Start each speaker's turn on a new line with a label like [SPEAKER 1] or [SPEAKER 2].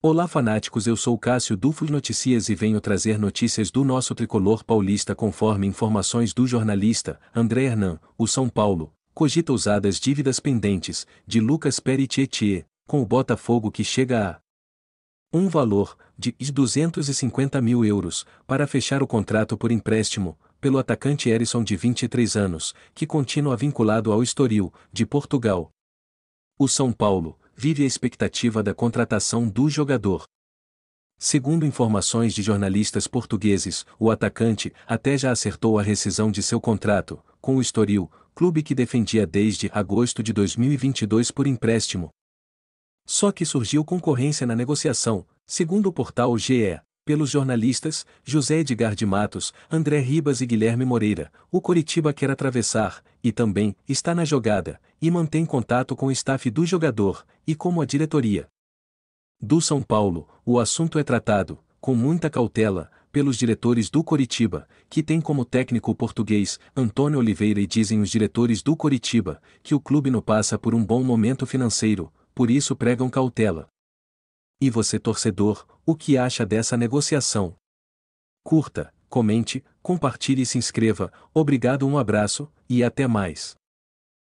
[SPEAKER 1] Olá fanáticos, eu sou Cássio Duflo Notícias e venho trazer notícias do nosso tricolor paulista conforme informações do jornalista André Hernan, o São Paulo, cogita ousadas dívidas pendentes, de Lucas Peritietie, com o Botafogo que chega a um valor de 250 mil euros para fechar o contrato por empréstimo, pelo atacante Erisson de 23 anos, que continua vinculado ao Estoril, de Portugal. O São Paulo, vive a expectativa da contratação do jogador. Segundo informações de jornalistas portugueses, o atacante até já acertou a rescisão de seu contrato, com o Estoril, clube que defendia desde agosto de 2022 por empréstimo. Só que surgiu concorrência na negociação, segundo o portal GE pelos jornalistas José Edgar de Matos, André Ribas e Guilherme Moreira, o Coritiba quer atravessar, e também está na jogada, e mantém contato com o staff do jogador, e como a diretoria. Do São Paulo, o assunto é tratado, com muita cautela, pelos diretores do Coritiba, que tem como técnico o português Antônio Oliveira e dizem os diretores do Coritiba que o clube não passa por um bom momento financeiro, por isso pregam cautela. E você, torcedor, o que acha dessa negociação? Curta, comente, compartilhe e se inscreva. Obrigado, um abraço e até mais.